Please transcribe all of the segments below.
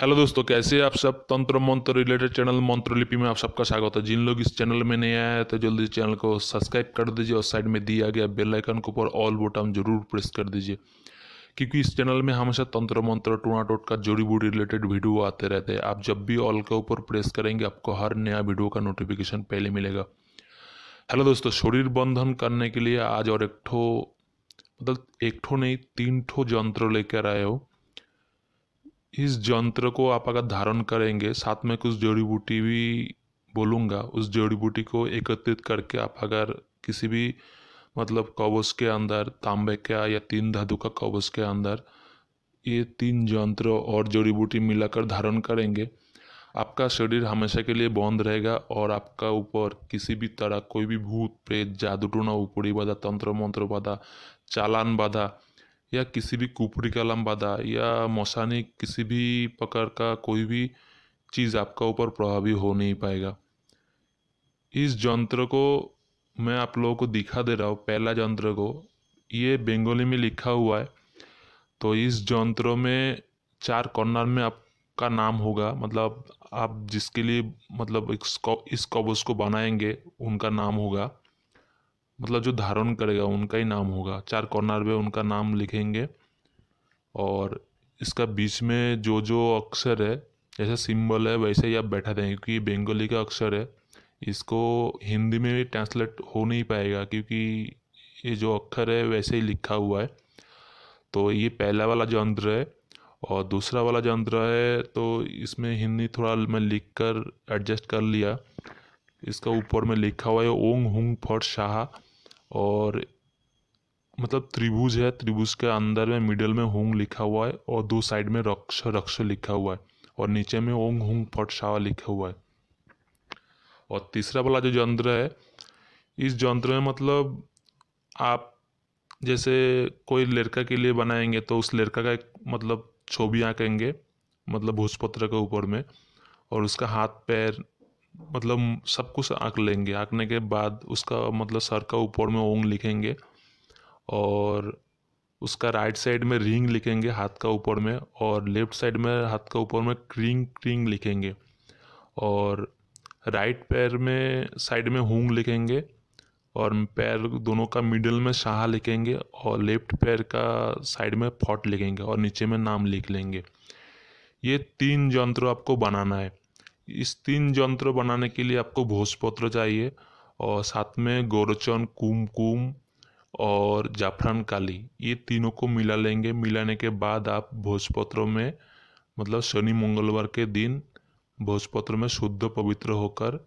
hello दोस्तों कैसे आप सब तंत्र मंत्र रिलेटेड चैनल मंत्रलिपि में आप सबका स्वागत है जिन लोग इस चैनल में नए आए हैं तो जल्दी चैनल को सब्सक्राइब कर दीजिए और साइड में दिया गया बेल आइकन के ऊपर ऑल बटन जरूर प्रेस कर दीजिए क्योंकि इस चैनल में हमेशा तंत्र मंत्र टूना टोट का जोड़ी बूटी रिलेटेड वीडियो आते रहते हैं आप जब भी ऑल के ऊपर प्रेस करेंगे आपको हर नया वीडियो का नोटिफिकेशन पहले मिलेगा हेलो दोस्तों शरीर बंधन करने के लिए आज और एक ठो मतलब एक ठो नहीं तीन ठो यंत्र लेकर आए हो इस जंत्र को आप अगर धारण करेंगे साथ में कुछ जड़ी बूटी भी बोलूँगा उस जड़ी बूटी को एकत्रित करके आप अगर किसी भी मतलब कवच के अंदर तांबे का या तीन धातु का कवच के अंदर ये तीन जंत्र और जड़ी बूटी मिलाकर धारण करेंगे आपका शरीर हमेशा के लिए बंद रहेगा और आपका ऊपर किसी भी तरह कोई भी भूत प्रेत जादू टूना ऊपरी बाधा तंत्र मंत्र बाधा चालान बाधा या किसी भी कुपड़ी का लंबादा या मौसानी किसी भी प्रकार का कोई भी चीज़ आपका ऊपर प्रभावी हो नहीं पाएगा इस यंत्र को मैं आप लोगों को दिखा दे रहा हूँ पहला यंत्र को ये बंगाली में लिखा हुआ है तो इस यंत्र में चार कॉर्नर में आपका नाम होगा मतलब आप जिसके लिए मतलब इस कॉब इस कॉबस को बनाएंगे उनका नाम होगा मतलब जो धारण करेगा उनका ही नाम होगा चार कॉर्नर पे उनका नाम लिखेंगे और इसका बीच में जो जो अक्षर है जैसा सिंबल है वैसे ही आप बैठा देंगे क्योंकि बंगाली का अक्षर है इसको हिंदी में भी ट्रांसलेट हो नहीं पाएगा क्योंकि ये जो अक्षर है वैसे ही लिखा हुआ है तो ये पहला वाला जो अंतर है और दूसरा वाला जो अंतर है तो इसमें हिंदी थोड़ा मैं लिख कर एडजस्ट कर लिया इसका ऊपर में लिखा हुआ है ओंग हुंग फट शाह और मतलब त्रिभुज है त्रिभुज के अंदर में मिडल में होंग लिखा हुआ है और दो साइड में रक्ष रक्ष लिखा हुआ है और नीचे में ओंग होंग फट शावा लिखा हुआ है और तीसरा वाला जो यंत्र है इस यंत्र में मतलब आप जैसे कोई लड़का के लिए बनाएंगे तो उस लड़का का एक मतलब छोबियाँ कहेंगे मतलब भोजपत्र के ऊपर में और उसका हाथ पैर मतलब सब कुछ आँक लेंगे आँकने के बाद उसका मतलब सर का ऊपर में ओंग लिखेंगे और उसका राइट साइड में रिंग लिखेंगे हाथ का ऊपर में और लेफ्ट साइड में हाथ का ऊपर में क्रिंग क्रिंग लिखेंगे और राइट पैर में साइड में होंग लिखेंगे और पैर दोनों का मिडल में शाह लिखेंगे और लेफ्ट पैर का साइड में फॉट लिखेंगे और नीचे में नाम लिख लेंगे ये तीन यंत्र आपको बनाना है इस तीन यंत्र बनाने के लिए आपको भोजपत्र चाहिए और साथ में गोरचन कुमकुम और जाफरान काली ये तीनों को मिला लेंगे मिलाने के बाद आप भोजपत्र में मतलब शनि मंगलवार के दिन भोजपत्र में शुद्ध पवित्र होकर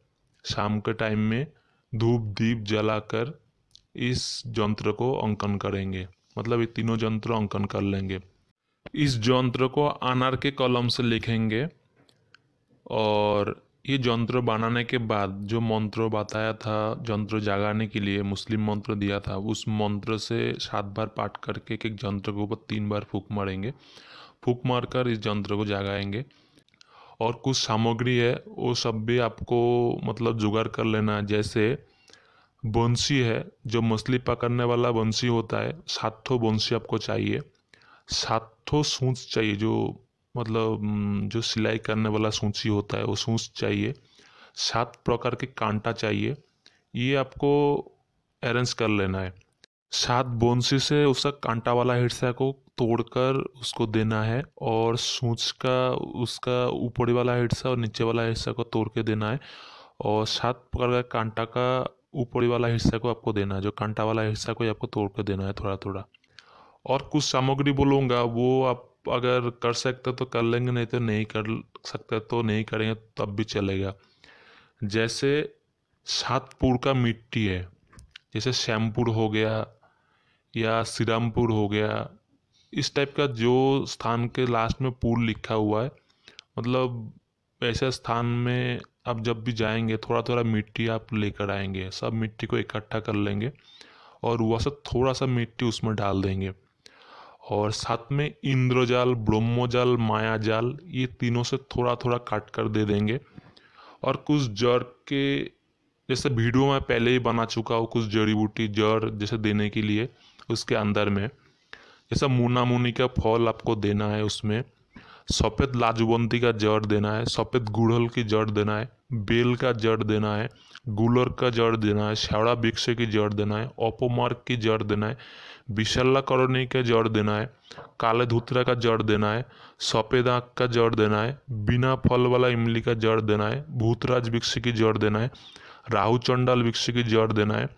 शाम के टाइम में धूप दीप जलाकर इस यंत्र को अंकन करेंगे मतलब ये तीनों यंत्र अंकन कर लेंगे इस यंत्र को अनार के कलम से लिखेंगे और ये जंत्र बनाने के बाद जो मंत्र बताया था जंत्र जगाने के लिए मुस्लिम मंत्र दिया था उस मंत्र से सात बार पाठ करके एक एक जंत्र के ऊपर तीन बार फूक मारेंगे फूक मार कर इस जंत्र को जगाएंगे और कुछ सामग्री है वो सब भी आपको मतलब जुगाड़ कर लेना है जैसे बंसी है जो मछली पकड़ने वाला बंसी होता है सातों बंसी आपको चाहिए सातों सूच चाहिए जो मतलब जो सिलाई करने वाला सूची होता है वो सूच चाहिए सात प्रकार के कांटा चाहिए ये आपको अरेंज कर लेना है सात बोन्सी से उसका कांटा वाला हिस्सा को तोड़कर उसको देना है और सूच का उसका ऊपरी वाला हिस्सा और नीचे वाला हिस्सा को तोड़ के देना है और सात प्रकार का कांटा का ऊपरी वाला हिस्सा को आपको देना है जो कांटा वाला हिस्सा को आपको तोड़ कर देना है थोड़ा थोड़ा और कुछ सामग्री बोलूँगा वो आप अगर कर सकते तो कर लेंगे नहीं तो नहीं कर सकते तो नहीं करेंगे तब भी चलेगा जैसे सातपुर का मिट्टी है जैसे श्यामपुर हो गया या श्रीरामपुर हो गया इस टाइप का जो स्थान के लास्ट में पुर लिखा हुआ है मतलब ऐसे स्थान में आप जब भी जाएंगे थोड़ा थोड़ा मिट्टी आप लेकर आएंगे सब मिट्टी को इकट्ठा कर लेंगे और वह सब थोड़ा सा मिट्टी उसमें डाल देंगे और साथ में इंद्रजाल ब्रह्मजाल मायाजाल ये तीनों से थोड़ा थोड़ा काट कर दे देंगे और कुछ जड़ के जैसे वीडियो मैं पहले ही बना चुका हूँ कुछ जड़ी बूटी जड़ जैसे देने के लिए उसके अंदर में जैसा मुना मुनी का फल आपको देना है उसमें सफ़ेद लाजवंती का जड़ देना है सफ़ेद गुड़हल की जड़ देना है बेल का जड़ देना है गुलर का जड़ देना है श्यावड़ा वृक्ष की जड़ देना है ओपोमार्क की जड़ देना है विशल्ला कॉलोनी का जड़ देना है काले धूतरा का जड़ देना है सफ़ेद आँख का जड़ देना है बिना फल वाला इमली का जड़ देना है भूतराज वृक्ष की जड़ देना है राहु चंडाल वृक्ष की जड़ देना है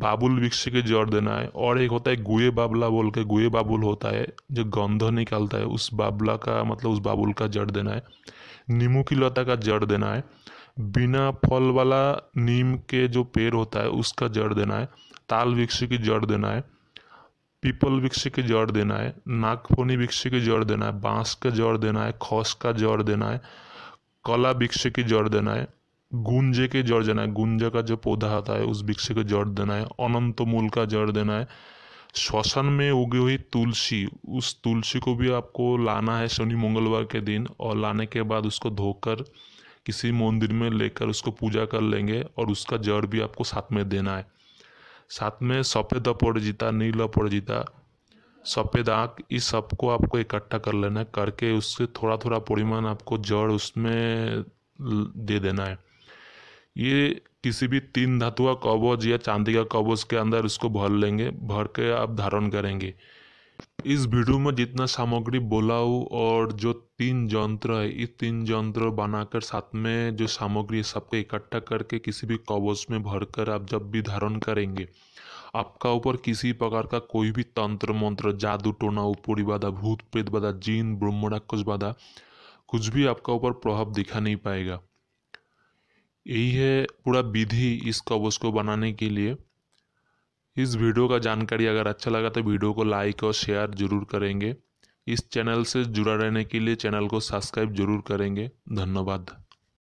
बाबुल वृक्ष की जड़ देना है और एक होता है गुए बाबला बोल के गुए बाबुल होता है जो गंध निकालता है उस बाबला का मतलब उस बाबुल का जड़ देना है नींबू की लता का जड़ देना है बिना फल वाला नीम के जो पेड़ होता है उसका जड़ देना है ताल वृक्ष की जड़ देना है पीपल वृक्ष के जड़ देना है नागफोनी वृक्ष के जड़ देना है बांस का जड़ देना है खौस का जड़ देना है कला वृक्ष की जड़ देना है गुंजे के जड़ देना है गुंजे का जो पौधा आता है उस वृक्ष को जड़ देना है अनंत मूल का जड़ देना है श्वसन में उगी हुई तुलसी उस तुलसी को भी आपको लाना है शनि मंगलवार के दिन और लाने के बाद उसको धोकर किसी मंदिर में लेकर उसको पूजा कर लेंगे और उसका जड़ भी आपको साथ में देना है साथ में सफ़ेद अपरजिता नील अपरजिता सफ़ेद आँख इस सबको आपको इकट्ठा कर लेना है करके उससे थोड़ा थोड़ा परिमाण आपको जड़ उसमें दे देना है ये किसी भी तीन का कवच या चांदी का कवच के अंदर उसको भर लेंगे भर के आप धारण करेंगे इस वीडियो में जितना सामग्री बोला हूँ और जो तीन जंत्र है इस तीन जंत्र बनाकर साथ में जो सामग्री है सबको इकट्ठा करके किसी भी कवच में भरकर आप जब भी धारण करेंगे आपका ऊपर किसी प्रकार का कोई भी तंत्र मंत्र जादू टोना ऊपरी बाधा भूत प्रेत बाधा जीन ब्रह्मराक्षस बाधा कुछ भी आपका ऊपर प्रभाव दिखा नहीं पाएगा यही है पूरा विधि इस कवच को बनाने के लिए इस वीडियो का जानकारी अगर अच्छा लगा तो वीडियो को लाइक और शेयर जरूर करेंगे इस चैनल से जुड़ा रहने के लिए चैनल को सब्सक्राइब जरूर करेंगे धन्यवाद